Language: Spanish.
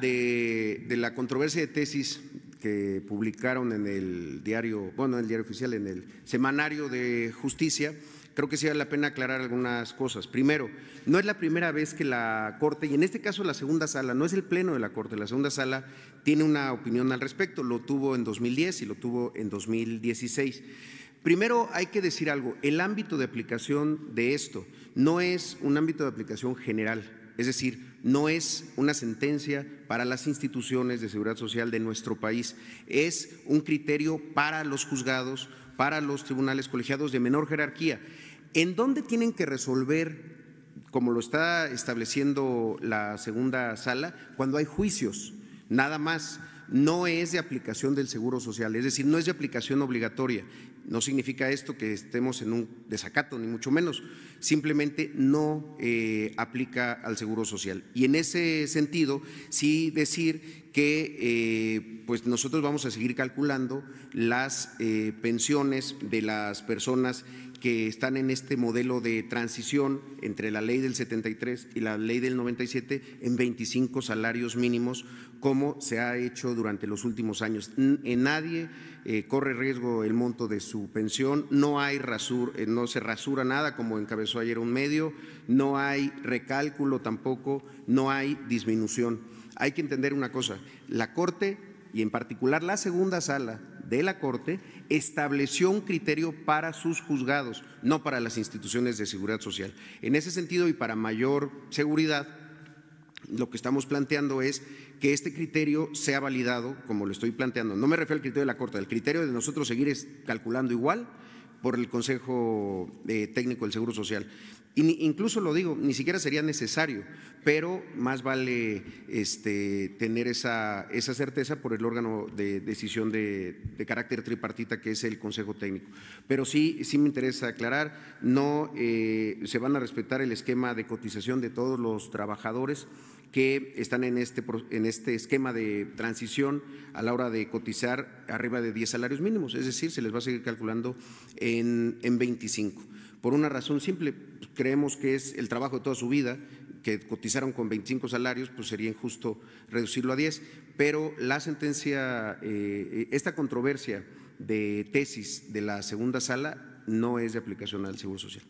de, la controversia de tesis que publicaron en el diario, bueno, en el diario oficial, en el semanario de justicia, creo que sí vale la pena aclarar algunas cosas. Primero, no es la primera vez que la Corte, y en este caso la segunda sala, no es el pleno de la Corte, la segunda sala tiene una opinión al respecto, lo tuvo en 2010 y lo tuvo en 2016. Primero hay que decir algo, el ámbito de aplicación de esto no es un ámbito de aplicación general, es decir, no es una sentencia para las instituciones de seguridad social de nuestro país, es un criterio para los juzgados, para los tribunales colegiados de menor jerarquía, en dónde tienen que resolver, como lo está estableciendo la segunda sala, cuando hay juicios, nada más no es de aplicación del Seguro Social, es decir, no es de aplicación obligatoria. No significa esto que estemos en un desacato, ni mucho menos. Simplemente no eh, aplica al Seguro Social. Y en ese sentido, sí decir que eh, pues nosotros vamos a seguir calculando las eh, pensiones de las personas que están en este modelo de transición entre la ley del 73 y la ley del 97 en 25 salarios mínimos, como se ha hecho durante los últimos años. En nadie eh, corre riesgo el monto de su pensión, no hay rasur, no se rasura nada, como encabezó ayer un medio, no hay recálculo tampoco, no hay disminución. Hay que entender una cosa, la Corte, y en particular la segunda sala de la Corte, estableció un criterio para sus juzgados, no para las instituciones de seguridad social. En ese sentido, y para mayor seguridad, lo que estamos planteando es que este criterio sea validado, como lo estoy planteando. No me refiero al criterio de la Corte, al criterio de nosotros seguir calculando igual por el Consejo eh, Técnico del Seguro Social. Incluso lo digo, ni siquiera sería necesario, pero más vale este, tener esa, esa, certeza por el órgano de decisión de, carácter tripartita que es el Consejo Técnico. Pero sí, sí me interesa aclarar, no eh, se van a respetar el esquema de cotización de todos los trabajadores que están en este, en este esquema de transición a la hora de cotizar arriba de 10 salarios mínimos, es decir, se les va a seguir calculando en, en 25. Por una razón simple, pues, creemos que es el trabajo de toda su vida, que cotizaron con 25 salarios, pues sería injusto reducirlo a 10, pero la sentencia, eh, esta controversia de tesis de la segunda sala no es de aplicación al Seguro Social.